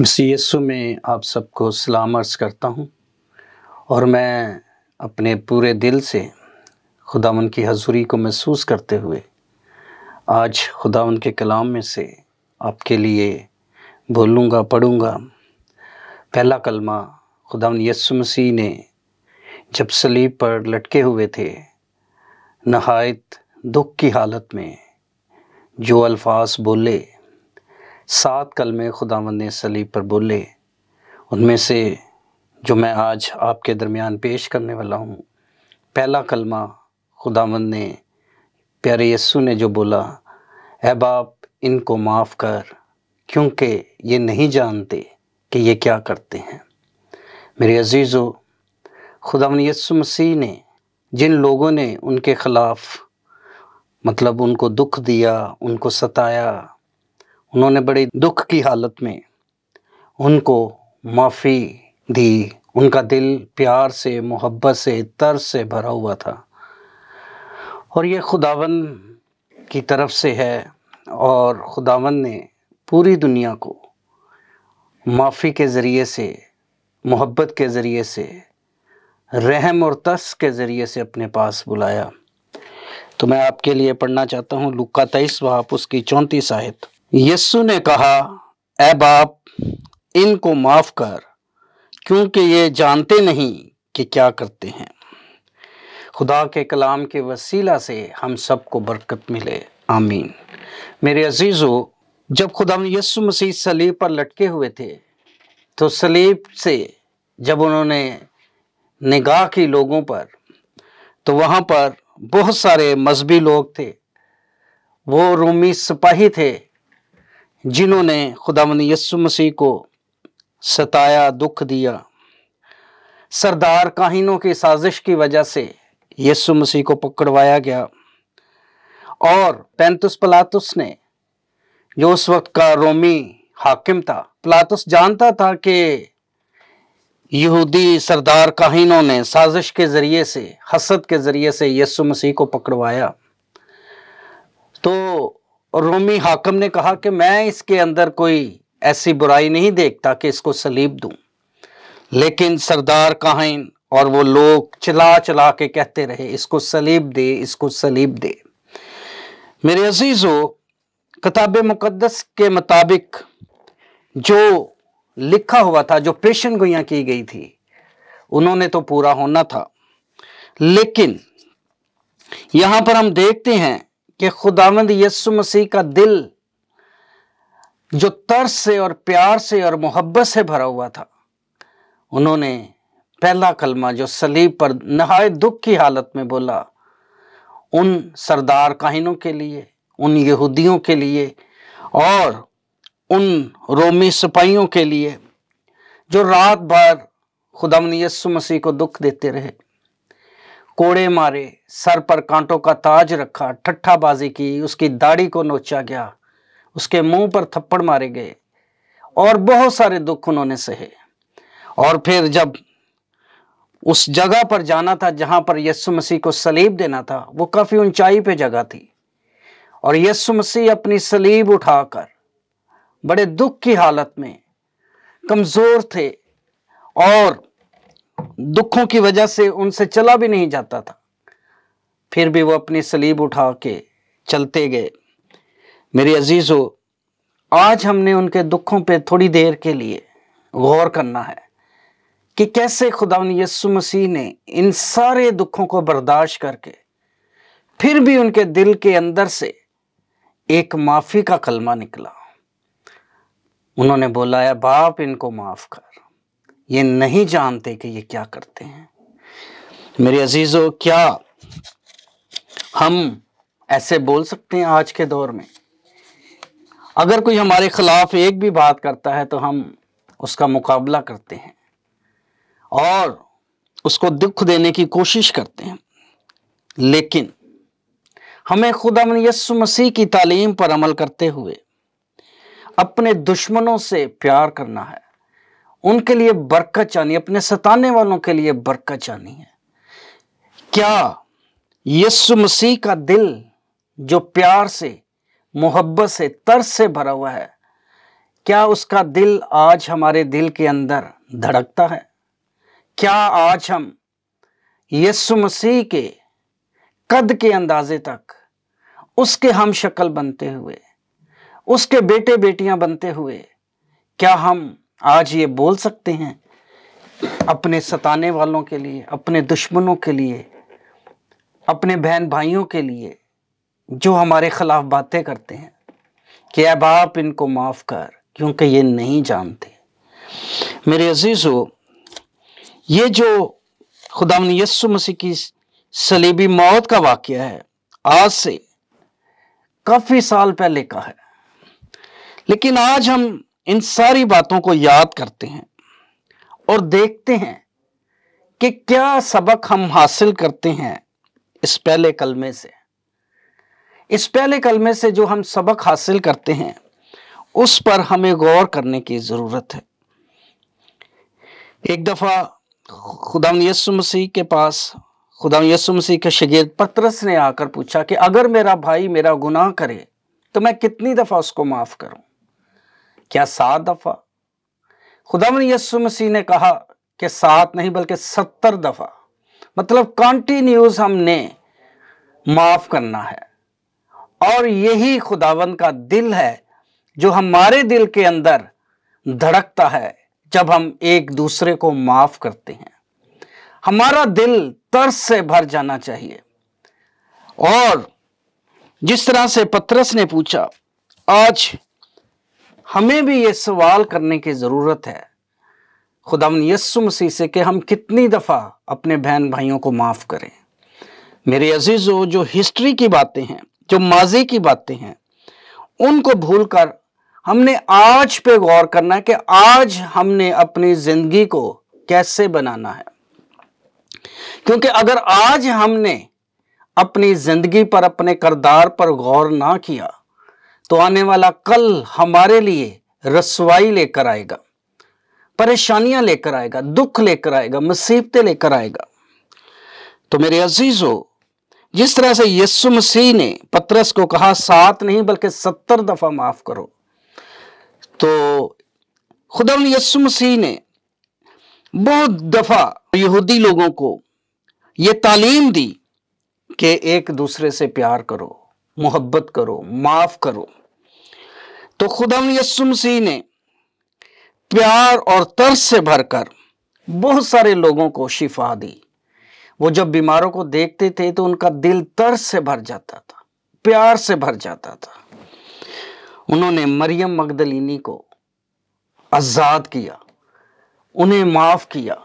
मसीसु में आप सबको सलाम अर्ज़ करता हूँ और मैं अपने पूरे दिल से खुदा की हजूरी को महसूस करते हुए आज खुदा के कलाम में से आपके लिए बोलूँगा पढ़ूँगा पहला कलमा खुदा यसु मसीह ने जब सलीब पर लटके हुए थे नहायत दुख की हालत में जो अल्फाज बोले सात कलमे खुदावंद सलीब पर बोले उनमें से जो मैं आज आपके दरमियान पेश करने वाला हूँ पहला कलमा खुदावंद ने प्यारे यस्सु ने जो बोला ए बाप इनको माफ़ कर क्योंकि ये नहीं जानते कि ये क्या करते हैं मेरे अजीज़ो खुदावन यस्सु मसीह ने जिन लोगों ने उनके ख़िलाफ़ मतलब उनको दुख दिया उनको सताया उन्होंने बड़े दुख की हालत में उनको माफ़ी दी उनका दिल प्यार से मोहब्बत से तर्स से भरा हुआ था और ये खुदावन की तरफ से है और खुदावन ने पूरी दुनिया को माफ़ी के ज़रिए से मोहब्बत के ज़रिए से रहम और तस के ज़रिए से अपने पास बुलाया तो मैं आपके लिए पढ़ना चाहता हूँ लुका तेईस वहाँ उसकी चौंतीस आयत यस्सु ने कहा ए बाप इनको माफ कर क्योंकि ये जानते नहीं कि क्या करते हैं खुदा के कलाम के वसीला से हम सबको बरकत मिले आमीन मेरे अजीज़ो जब खुदा यस्सु मसीह सलीब पर लटके हुए थे तो सलीब से जब उन्होंने निगाह की लोगों पर तो वहाँ पर बहुत सारे मजहबी लोग थे वो रूमी सिपाही थे जिन्होंने खुदावन यस्सु मसीह को सताया दुख दिया सरदार काहिनों की साजिश की वजह से यस्सु मसीह को पकड़वाया गया और पेंतुस पलातुस ने जो उस वक्त का रोमी हाकिम था पलातुस जानता था कि यहूदी सरदार काहिनों ने साजिश के ज़रिए से हसद के ज़रिए से यस्सु मसीह को पकड़वाया तो और रोमी हाकम ने कहा कि मैं इसके अंदर कोई ऐसी बुराई नहीं देखता कि इसको सलीब दूं लेकिन सरदार कहन और वो लोग चला चला के कहते रहे इसको सलीब दे इसको सलीब दे मेरे अजीज़ो किताब मुकदस के मुताबिक जो लिखा हुआ था जो पेशन गोयाँ की गई थी उन्होंने तो पूरा होना था लेकिन यहां पर हम देखते हैं कि खुदावंद यस्सु मसीह का दिल जो तर्स से और प्यार से और मोहब्बत से भरा हुआ था उन्होंने पहला कलमा जो सलीब पर नहाय दुख की हालत में बोला उन सरदार काहिनों के लिए उन यहूदियों के लिए और उन रोमी सिपाहियों के लिए जो रात भर खुदाम यसु मसीह को दुख देते रहे कोड़े मारे सर पर कांटों का ताज रखा ठट्ठाबाजी की उसकी दाढ़ी को नोचा गया उसके मुंह पर थप्पड़ मारे गए और बहुत सारे दुख उन्होंने सहे और फिर जब उस जगह पर जाना था जहां पर यस्सु मसीह को सलीब देना था वो काफ़ी ऊंचाई पे जगह थी और यस्सु मसीह अपनी सलीब उठाकर बड़े दुख की हालत में कमज़ोर थे और दुखों की वजह से उनसे चला भी नहीं जाता था फिर भी वो अपनी सलीब उठा के चलते गए मेरे हो आज हमने उनके दुखों पे थोड़ी देर के लिए गौर करना है कि कैसे खुदा यस्सु मसीह ने इन सारे दुखों को बर्दाश्त करके फिर भी उनके दिल के अंदर से एक माफ़ी का कलमा निकला उन्होंने बोला है बाप इनको माफ़ कर ये नहीं जानते कि ये क्या करते हैं मेरे अजीजों क्या हम ऐसे बोल सकते हैं आज के दौर में अगर कोई हमारे खिलाफ एक भी बात करता है तो हम उसका मुकाबला करते हैं और उसको दुख देने की कोशिश करते हैं लेकिन हमें खुदा यसु मसीह की तालीम पर अमल करते हुए अपने दुश्मनों से प्यार करना है उनके लिए बरकत चाहनी अपने सताने वालों के लिए बरकत चाहनी है क्या यस्सु मसीह का दिल जो प्यार से मोहब्बत से तर्स से भरा हुआ है क्या उसका दिल आज हमारे दिल के अंदर धड़कता है क्या आज हम यस्सु मसीह के कद के अंदाजे तक उसके हम शक्ल बनते हुए उसके बेटे बेटियां बनते हुए क्या हम आज ये बोल सकते हैं अपने सताने वालों के लिए अपने दुश्मनों के लिए अपने बहन भाइयों के लिए जो हमारे खिलाफ बातें करते हैं कि अब आप इनको माफ़ कर क्योंकि ये नहीं जानते मेरे अजीज़ हो ये जो खुदा यस्सु मसीह की सलीबी मौत का वाक़ है आज से काफ़ी साल पहले का है लेकिन आज हम इन सारी बातों को याद करते हैं और देखते हैं कि क्या सबक हम हासिल करते हैं इस पहले कलमे से इस पहले कलमे से जो हम सबक हासिल करते हैं उस पर हमें गौर करने की ज़रूरत है एक दफ़ा खुदा यसु मसीह के पास खुदा यसु मसीह के शगीर पत्रस ने आकर पूछा कि अगर मेरा भाई मेरा गुनाह करे तो मैं कितनी दफ़ा उसको माफ़ करूं क्या सात दफ़ा खुदावन यसु मसीह ने कहा कि सात नहीं बल्कि सत्तर दफ़ा मतलब कॉन्टीन्यूस हमने माफ़ करना है और यही खुदावन का दिल है जो हमारे दिल के अंदर धड़कता है जब हम एक दूसरे को माफ़ करते हैं हमारा दिल तरस से भर जाना चाहिए और जिस तरह से पत्रस ने पूछा आज हमें भी ये सवाल करने की ज़रूरत है खुदा यस्सु मसीह से कि हम कितनी दफ़ा अपने बहन भाइयों को माफ़ करें मेरे अजीज़ों जो हिस्ट्री की बातें हैं जो माजी की बातें हैं उनको भूलकर हमने आज पे गौर करना है कि आज हमने अपनी ज़िंदगी को कैसे बनाना है क्योंकि अगर आज हमने अपनी ज़िंदगी पर अपने करदार पर गौर ना किया तो आने वाला कल हमारे लिए रसवाई लेकर आएगा परेशानियां लेकर आएगा दुख लेकर आएगा मुसीबतें लेकर आएगा तो मेरे अजीजों जिस तरह से यस्सु मसीह ने पत्रस को कहा सात नहीं बल्कि सत्तर दफा माफ करो तो खुदा यस्सु मसीह ने बहुत दफा यहूदी लोगों को यह तालीम दी कि एक दूसरे से प्यार करो मोहब्बत करो माफ करो तो खुदम यस्सु मसीह ने प्यार और तर्स से भरकर बहुत सारे लोगों को शिफा दी वो जब बीमारों को देखते थे तो उनका दिल तर्स से भर जाता था प्यार से भर जाता था उन्होंने मरियम मगदलिनी को आज़ाद किया उन्हें माफ़ किया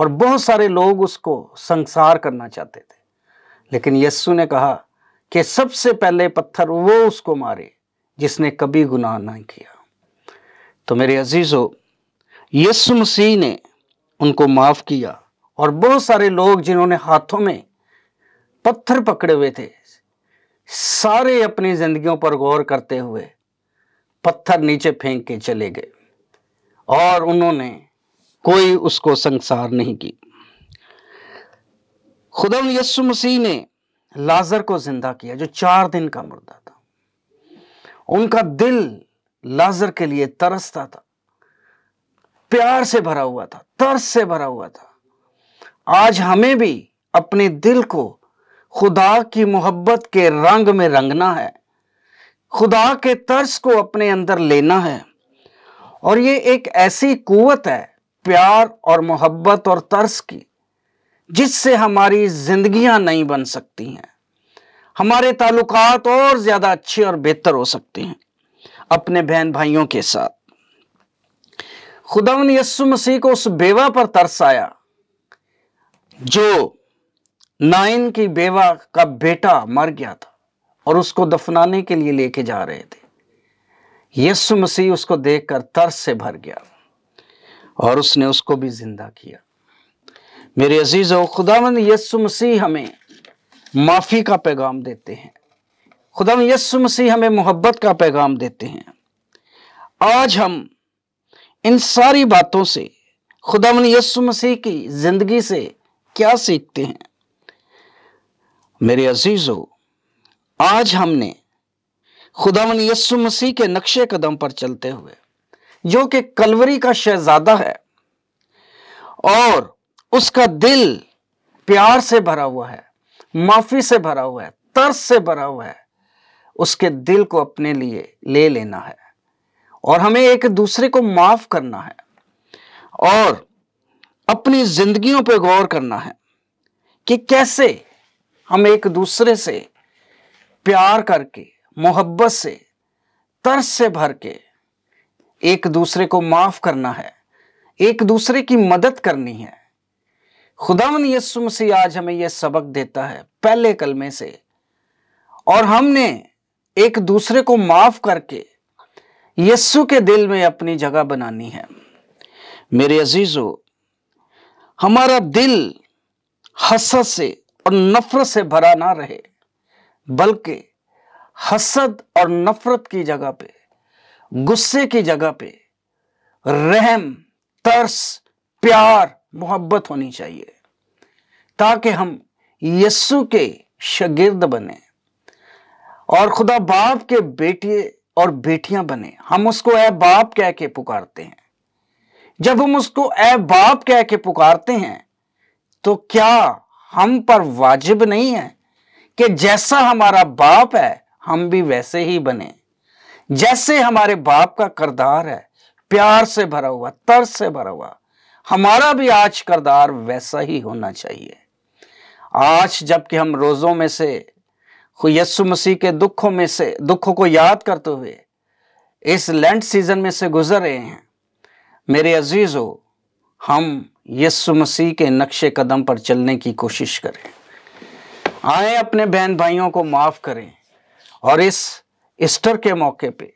और बहुत सारे लोग उसको संसार करना चाहते थे लेकिन यस्सु ने कहा कि सबसे पहले पत्थर वो उसको मारे जिसने कभी गुनाह ना किया तो मेरे अजीज़ो यीशु मसीह ने उनको माफ़ किया और बहुत सारे लोग जिन्होंने हाथों में पत्थर पकड़े हुए थे सारे अपनी जिंदगियों पर गौर करते हुए पत्थर नीचे फेंक के चले गए और उन्होंने कोई उसको संसार नहीं की खुदा यस्सु मसीह ने लाजर को जिंदा किया जो चार दिन का मुर्दा था उनका दिल लाजर के लिए तरसता था प्यार से भरा हुआ था तरस से भरा हुआ था आज हमें भी अपने दिल को खुदा की मोहब्बत के रंग में रंगना है खुदा के तर्स को अपने अंदर लेना है और ये एक ऐसी कुवत है प्यार और मोहब्बत और तर्स की जिससे हमारी जिंदगियां नहीं बन सकती हैं हमारे ताल्लुकात और ज़्यादा अच्छे और बेहतर हो सकते हैं अपने बहन भाइयों के साथ खुदावन यस्सु मसीह को उस बेवा पर तरस आया जो नाइन की बेवा का बेटा मर गया था और उसको दफनाने के लिए लेके जा रहे थे यस्सु मसीह उसको देखकर तरस से भर गया और उसने उसको भी जिंदा किया मेरे अजीज़ खुदावन यस्सु मसीह हमें माफ़ी का पैगाम देते हैं खुदा यसु मसीह हमें मोहब्बत का पैगाम देते हैं आज हम इन सारी बातों से खुदा यसु मसीह की ज़िंदगी से क्या सीखते हैं मेरे अजीज़ों आज हमने खुदा यसु मसीह के नक्शे कदम पर चलते हुए जो कि कलवरी का शहजादा है और उसका दिल प्यार से भरा हुआ है माफी से भरा हुआ है तर्स से भरा हुआ है उसके दिल को अपने लिए ले लेना है और हमें एक दूसरे को माफ करना है और अपनी जिंदगियों पर गौर करना है कि कैसे हम एक दूसरे से प्यार करके मोहब्बत से तर्स से भर के एक दूसरे को माफ करना है एक दूसरे की मदद करनी है खुदावन यस्सु मसीह आज हमें यह सबक देता है पहले कलमे से और हमने एक दूसरे को माफ करके यस्सु के दिल में अपनी जगह बनानी है मेरे अजीजों हमारा दिल हसद से और नफरत से भरा ना रहे बल्कि हसद और नफरत की जगह पे गुस्से की जगह पे रहम तरस प्यार मोहब्बत होनी चाहिए ताकि हम यस्सु के शगिर्द बने और खुदा बाप के बेटे और बेटियां बने हम उसको ए बाप कह के पुकारते हैं जब हम उसको ए बाप कह के पुकारते हैं तो क्या हम पर वाजिब नहीं है कि जैसा हमारा बाप है हम भी वैसे ही बने जैसे हमारे बाप का करदार है प्यार से भरा हुआ तर्स से भरा हुआ हमारा भी आज करदार वैसा ही होना चाहिए आज जबकि हम रोज़ों में से यस्सु मसीह के दुखों में से दुखों को याद करते हुए इस लैंड सीजन में से गुजर रहे हैं मेरे अजीज़ हो हम यस्सु मसीह के नक्शे कदम पर चलने की कोशिश करें आए अपने बहन भाइयों को माफ़ करें और इस ईस्टर के मौके पे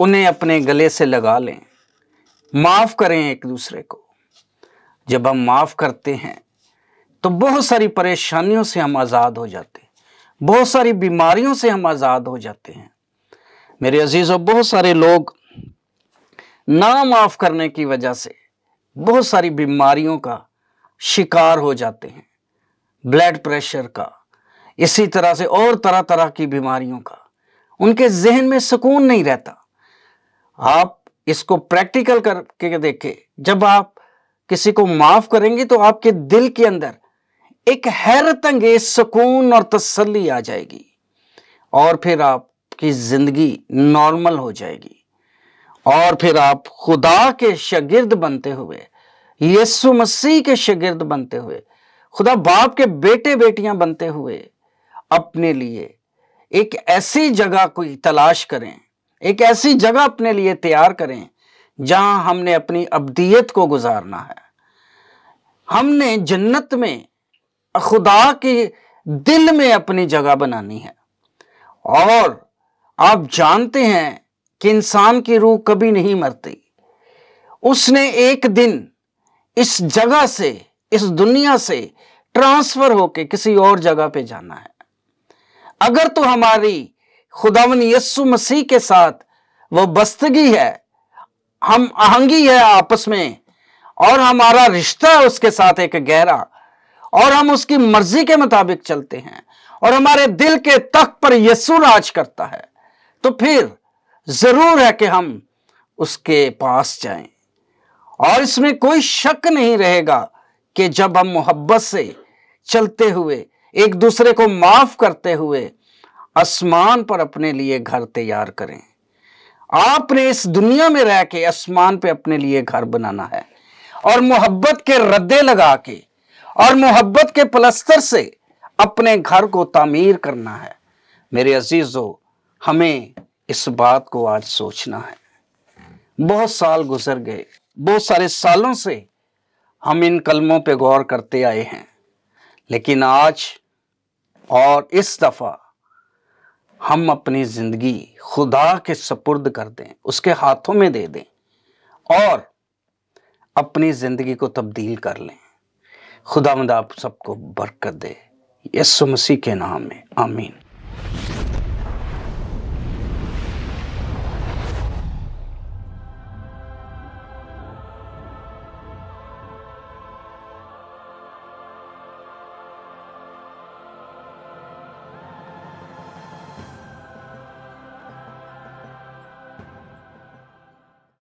उन्हें अपने गले से लगा लें माफ़ करें एक दूसरे को जब हम माफ़ करते हैं तो बहुत सारी परेशानियों से हम आज़ाद हो जाते हैं बहुत सारी बीमारियों से हम आज़ाद हो जाते हैं मेरे अजीज़ों बहुत सारे लोग ना माफ़ करने की वजह से बहुत सारी बीमारियों का शिकार हो जाते हैं ब्लड प्रेशर का इसी तरह से और तरह तरह की बीमारियों का उनके जहन में सुकून नहीं रहता आप इसको प्रैक्टिकल करके देखें जब आप किसी को माफ करेंगे तो आपके दिल के अंदर एक हैरत अंगेज सुकून और तसल्ली आ जाएगी और फिर आपकी जिंदगी नॉर्मल हो जाएगी और फिर आप खुदा के शगिर्द बनते हुए यीशु मसीह के शगिर्द बनते हुए खुदा बाप के बेटे बेटियां बनते हुए अपने लिए एक ऐसी जगह को तलाश करें एक ऐसी जगह अपने लिए तैयार करें जहां हमने अपनी अब्दियत को गुजारना है हमने जन्नत में खुदा के दिल में अपनी जगह बनानी है और आप जानते हैं कि इंसान की रूह कभी नहीं मरती उसने एक दिन इस जगह से इस दुनिया से ट्रांसफर होके किसी और जगह पे जाना है अगर तो हमारी खुदावन यस्सु मसीह के साथ वो बस्तगी है हम आहंगी है आपस में और हमारा रिश्ता है उसके साथ एक गहरा और हम उसकी मर्जी के मुताबिक चलते हैं और हमारे दिल के तख पर यसु राज करता है तो फिर जरूर है कि हम उसके पास जाएं और इसमें कोई शक नहीं रहेगा कि जब हम मोहब्बत से चलते हुए एक दूसरे को माफ करते हुए आसमान पर अपने लिए घर तैयार करें आपने इस दुनिया में रह के आसमान पे अपने लिए घर बनाना है और मोहब्बत के रद्दे लगा के और मोहब्बत के पलस्तर से अपने घर को तामीर करना है मेरे अजीजो हमें इस बात को आज सोचना है बहुत साल गुजर गए बहुत सारे सालों से हम इन कलमों पे गौर करते आए हैं लेकिन आज और इस दफ़ा हम अपनी ज़िंदगी खुदा के सपुर्द कर दें उसके हाथों में दे दें और अपनी ज़िंदगी को तब्दील कर लें खुदा मद आप सबको बरकत दे यसु मसीह के नाम में आमीन